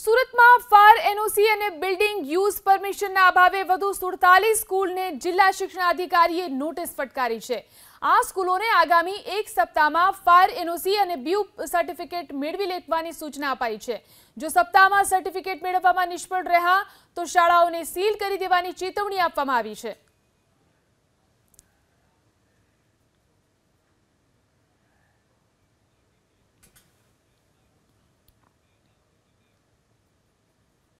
સુરતમાં fire NOC અને building use પરમિશનના અભાવે વધુ 47 સ્કૂલને જિલ્લા શિક્ષણ અધિકારીએ નોટિસ ફટકારી છે આ સ્કૂલોને આગામી એક સપ્તાહમાં ફાયર એનઓસી અને બ્યુ સર્ટિફિકેટ મેળવી લેવાની સૂચના અપાઈ છે જો સપ્તાહમાં સર્ટિફિકેટ મેળવવામાં નિષ્ફળ રહ્યા તો શાળાઓને સીલ કરી દેવાની ચેતવણી આપવામાં આવી છે